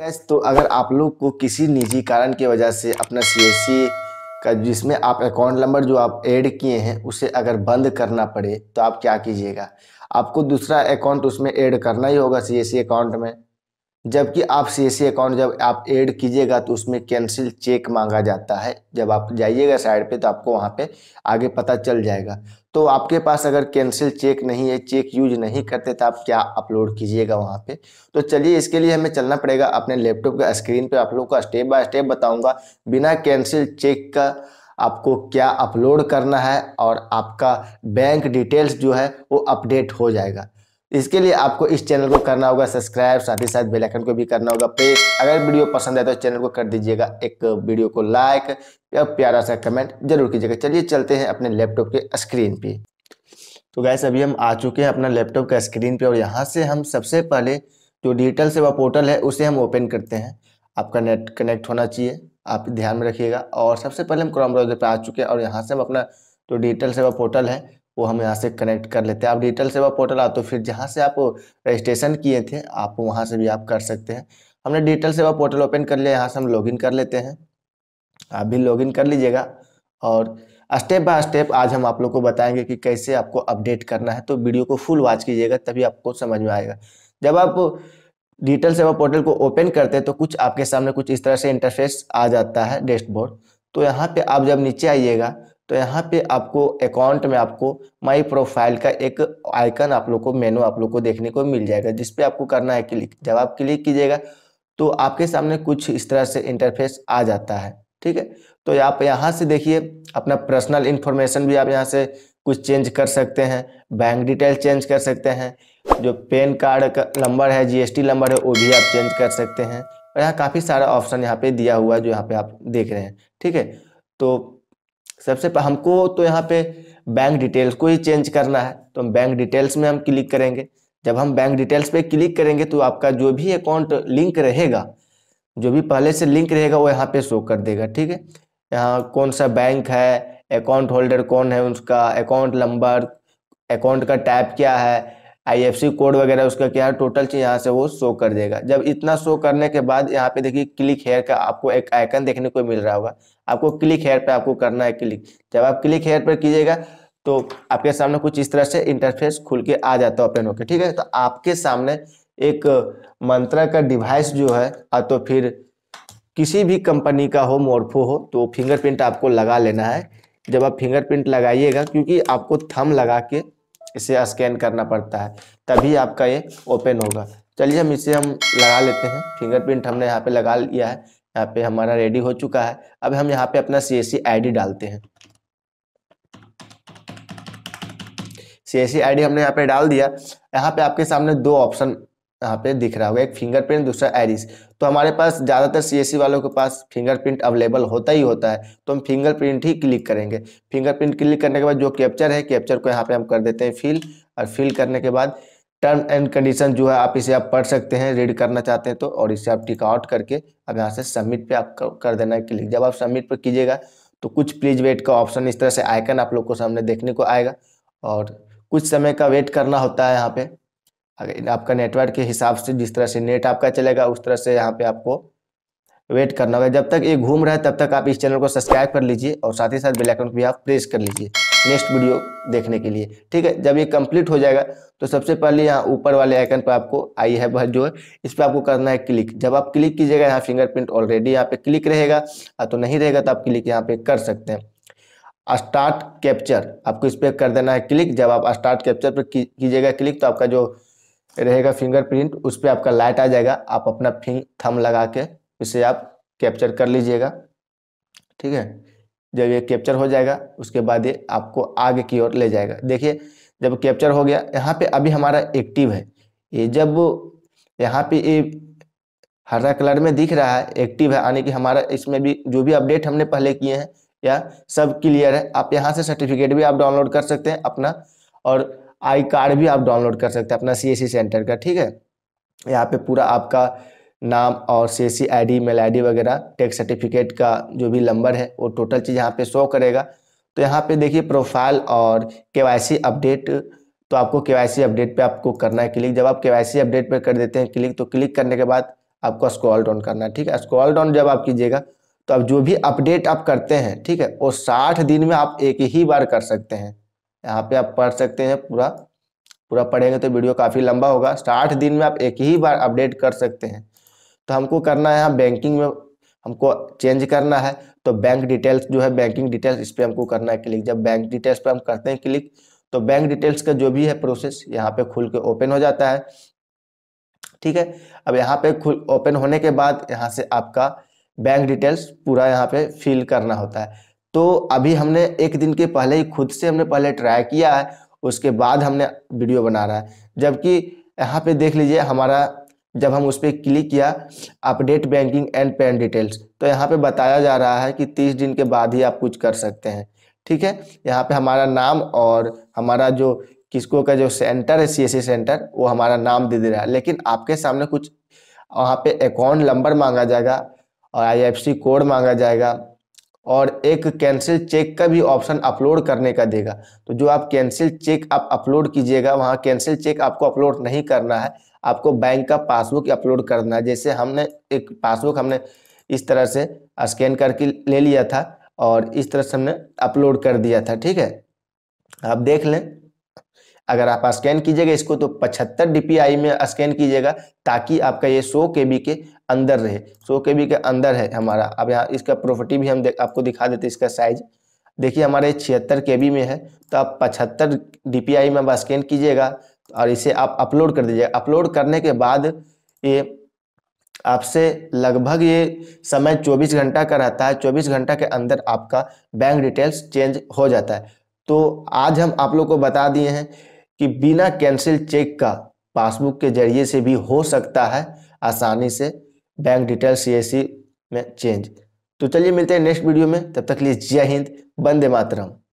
gas तो अगर आप लोग को किसी निजी कारण की वजह से अपना सी का जिसमें आप अकाउंट नंबर जो आप ऐड किए हैं उसे अगर बंद करना पड़े तो आप क्या कीजिएगा आपको दूसरा अकाउंट उसमें ऐड करना ही होगा सी अकाउंट में जबकि आप सी अकाउंट e जब आप ऐड कीजिएगा तो उसमें कैंसिल चेक मांगा जाता है जब आप जाइएगा साइड पे तो आपको वहाँ पे आगे पता चल जाएगा तो आपके पास अगर कैंसिल चेक नहीं है चेक यूज नहीं करते तो आप क्या अपलोड कीजिएगा वहाँ पे तो चलिए इसके लिए हमें चलना पड़ेगा अपने लैपटॉप के स्क्रीन पर आप लोग का स्टेप बाय स्टेप बताऊँगा बिना कैंसिल चेक का आपको क्या अपलोड करना है और आपका बैंक डिटेल्स जो है वो अपडेट हो जाएगा इसके लिए आपको इस चैनल को करना होगा सब्सक्राइब साथ ही साथ बेल आइकन को भी करना होगा प्रेस अगर वीडियो पसंद आए तो चैनल को कर दीजिएगा एक वीडियो को लाइक या प्यारा सा कमेंट जरूर कीजिएगा चलिए चलते हैं अपने लैपटॉप के स्क्रीन पे तो गैस अभी हम आ चुके हैं अपना लैपटॉप का स्क्रीन पे और यहाँ से हम सबसे पहले जो डिजिटल सेवा पोर्टल है उसे हम ओपन करते हैं आपका नेट कनेक्ट होना चाहिए आप ध्यान में रखिएगा और सबसे पहले हम क्रोम ब्राउजर पर आ चुके हैं और यहाँ से हम अपना जो डिजिटल सेवा पोर्टल है वो हम यहाँ से कनेक्ट कर लेते हैं आप डिजिटल सेवा पोर्टल आ तो फिर जहाँ से आप रजिस्ट्रेशन किए थे आप वहाँ से भी आप कर सकते हैं हमने डिजिटल सेवा पोर्टल ओपन कर लिया यहाँ से हम लॉगिन कर लेते हैं आप भी लॉगिन कर लीजिएगा और स्टेप बाय स्टेप आज हम आप लोग को बताएंगे कि कैसे आपको अपडेट करना है तो वीडियो को फुल वॉच कीजिएगा तभी आपको समझ में आएगा जब आप डिजिटल सेवा पोर्टल को ओपन करते हैं तो कुछ आपके सामने कुछ इस तरह से इंटरफेस आ जाता है डैशबोर्ड तो यहाँ पे आप जब नीचे आइएगा तो यहाँ पे आपको अकाउंट में आपको माई प्रोफाइल का एक आइकन आप लोग को मेनू आप लोग को देखने को मिल जाएगा जिसपे आपको करना है क्लिक जब आप क्लिक कीजिएगा तो आपके सामने कुछ इस तरह से इंटरफेस आ जाता है ठीक है तो आप यहाँ से देखिए अपना पर्सनल इन्फॉर्मेशन भी आप यहाँ से कुछ चेंज कर सकते हैं बैंक डिटेल चेंज कर सकते हैं जो पेन कार्ड का नंबर है जीएसटी नंबर है वो भी आप चेंज कर सकते हैं और यहाँ काफ़ी सारा ऑप्शन यहाँ पे दिया हुआ है जो यहाँ पे आप देख रहे हैं ठीक है तो सबसे हमको तो यहाँ पे बैंक डिटेल्स को ही चेंज करना है तो हम बैंक डिटेल्स में हम क्लिक करेंगे जब हम बैंक डिटेल्स पे क्लिक करेंगे तो आपका जो भी अकाउंट लिंक रहेगा जो भी पहले से लिंक रहेगा वो यहाँ पे शो कर देगा ठीक है यहाँ कौन सा बैंक है अकाउंट होल्डर कौन है उसका अकाउंट नंबर अकाउंट का टाइप क्या है आईएफसी कोड वगैरह उसका क्या है टोटल चीज यहाँ से वो शो कर देगा जब इतना शो करने के बाद यहाँ पे देखिए क्लिक हेयर का आपको एक आइकन देखने को मिल रहा होगा आपको क्लिक हेयर पे आपको करना है क्लिक जब आप क्लिक हेयर पर कीजिएगा तो आपके सामने कुछ इस तरह से इंटरफेस खुल के आ जाता है ओपन होकर ठीक है तो आपके सामने एक मंत्रा का डिवाइस जो है और तो फिर किसी भी कंपनी का हो मोरफो हो तो फिंगरप्रिंट आपको लगा लेना है जब आप फिंगरप्रिंट लगाइएगा क्योंकि आपको थम लगा के इसे स्कैन करना पड़ता है तभी आपका ये ओपन होगा चलिए हम इसे हम लगा लेते हैं फिंगरप्रिंट हमने यहाँ पे लगा लिया है यहाँ पे हमारा रेडी हो चुका है अब हम यहाँ पे अपना सी एस डालते हैं सी एस हमने यहाँ पे डाल दिया यहाँ पे आपके सामने दो ऑप्शन यहाँ पे दिख रहा होगा एक फिंगरप्रिंट दूसरा आईरिस तो हमारे पास ज़्यादातर सीएससी वालों के पास फिंगरप्रिंट अवेलेबल होता ही होता है तो हम फिंगरप्रिंट ही क्लिक करेंगे फिंगरप्रिंट क्लिक करने के बाद जो कैप्चर है कैप्चर को यहाँ पे हम कर देते हैं फिल और फिल करने के बाद टर्म एंड कंडीशन जो है आप इसे आप पढ़ सकते हैं रीड करना चाहते हैं तो और इसे आप टिक आउट करके अब यहाँ से सबमिट पर आप कर देना है क्लिक जब आप सबमिट पर कीजिएगा तो कुछ प्लीज वेट का ऑप्शन इस तरह से आइकन आप लोग को सामने देखने को आएगा और कुछ समय का वेट करना होता है यहाँ पर अगर आपका नेटवर्क के हिसाब से जिस तरह से नेट आपका चलेगा उस तरह से यहाँ पे आपको वेट करना होगा जब तक ये घूम रहा है तब तक आप इस चैनल को सब्सक्राइब कर लीजिए और साथ ही साथ बेल आइकन को भी आप प्रेस कर लीजिए नेक्स्ट वीडियो देखने के लिए ठीक है जब ये कंप्लीट हो जाएगा तो सबसे पहले यहाँ ऊपर वाले आइकन पर आपको आई है बहुत जो है इस पर आपको करना है क्लिक जब आप क्लिक कीजिएगा यहाँ फिंगरप्रिंट ऑलरेडी यहाँ पे क्लिक रहेगा हाँ, तो नहीं रहेगा तो आप क्लिक यहाँ पे कर सकते हैं स्टार्ट कैप्चर आपको इस पर कर देना है क्लिक जब आप स्टार्ट कैप्चर पर कीजिएगा क्लिक तो आपका जो रहेगा फिंगरप्रिंट उस पर आपका लाइट आ जाएगा आप अपना फिंग थम लगा के इसे आप कैप्चर कर लीजिएगा ठीक है जब ये कैप्चर हो जाएगा उसके बाद ये आपको आगे की ओर ले जाएगा देखिए जब कैप्चर हो गया यहाँ पे अभी हमारा एक्टिव है ये जब यहाँ पे ये हरा कलर में दिख रहा है एक्टिव है यानी कि हमारा इसमें भी जो भी अपडेट हमने पहले किए हैं या सब क्लियर है आप यहाँ से सर्टिफिकेट भी आप डाउनलोड कर सकते हैं अपना और आई कार्ड भी आप डाउनलोड कर सकते हैं अपना सी सेंटर का ठीक है यहाँ पे पूरा आपका नाम और C S C I D mail I D वगैरह टैक्स सर्टिफिकेट का जो भी नंबर है वो टोटल चीज़ यहाँ पे शो करेगा तो यहाँ पे देखिए प्रोफाइल और के वाई सी अपडेट तो आपको के वाई सी अपडेट पे आपको करना है क्लिक जब आप के वाई सी अपडेट पे कर देते हैं क्लिक तो क्लिक करने के बाद आपको स्क्रॉल डाउन करना है ठीक है स्क्रॉल डाउन जब आप कीजिएगा तो आप जो भी अपडेट आप करते हैं ठीक है वो साठ दिन में आप एक ही बार कर सकते हैं यहाँ पे आप पढ़ सकते हैं पूरा पूरा पढ़ेंगे तो वीडियो काफ़ी लंबा होगा साठ दिन में आप एक ही बार अपडेट कर सकते हैं तो हमको करना है यहाँ बैंकिंग में हमको चेंज करना है तो बैंक डिटेल्स जो है बैंकिंग डिटेल्स इस पर हमको करना है क्लिक जब बैंक डिटेल्स पर हम करते हैं क्लिक तो बैंक डिटेल्स का जो भी है प्रोसेस यहाँ पे खुल के ओपन हो जाता है ठीक है अब यहाँ पे खुल ओपन होने के बाद यहाँ से आपका बैंक डिटेल्स पूरा यहाँ पे फिल करना होता है तो अभी हमने एक दिन के पहले ही खुद से हमने पहले ट्राई किया है उसके बाद हमने वीडियो बना रहा है जबकि यहाँ पे देख लीजिए हमारा जब हम उस पर क्लिक किया update banking and PAN details तो यहाँ पे बताया जा रहा है कि तीस दिन के बाद ही आप कुछ कर सकते हैं ठीक है यहाँ पे हमारा नाम और हमारा जो किसको का जो सेंटर है सी सेंटर वो हमारा नाम दे दे रहा है लेकिन आपके सामने कुछ वहाँ पे अकाउंट नंबर मांगा जाएगा और आई कोड मांगा जाएगा और एक कैंसिल चेक का भी ऑप्शन अपलोड करने का देगा तो जो आप कैंसिल चेक आप अपलोड कीजिएगा वहाँ कैंसिल चेक आपको अपलोड नहीं करना है आपको बैंक का पासबुक अपलोड करना है जैसे हमने एक पासबुक हमने इस तरह से स्कैन करके ले लिया था और इस तरह से हमने अपलोड कर दिया था ठीक है आप देख लें अगर आप स्कैन कीजिएगा इसको तो 75 डीपीआई में स्कैन कीजिएगा ताकि आपका ये 100 के के अंदर रहे 100 के के अंदर है हमारा अब यहाँ इसका प्रॉपर्टी भी हम आपको दिखा देते इसका साइज देखिए हमारे छिहत्तर के में है तो आप पचहत्तर डी में आप स्कैन कीजिएगा और इसे आप अपलोड कर दीजिएगा अपलोड करने के बाद ये आपसे लगभग ये समय 24 घंटा का रहता है 24 घंटा के अंदर आपका बैंक डिटेल्स चेंज हो जाता है तो आज हम आप लोग को बता दिए हैं कि बिना कैंसिल चेक का पासबुक के जरिए से भी हो सकता है आसानी से बैंक डिटेल सी में चेंज तो चलिए मिलते हैं नेक्स्ट वीडियो में तब तक लिए जय हिंद बंदे मातरम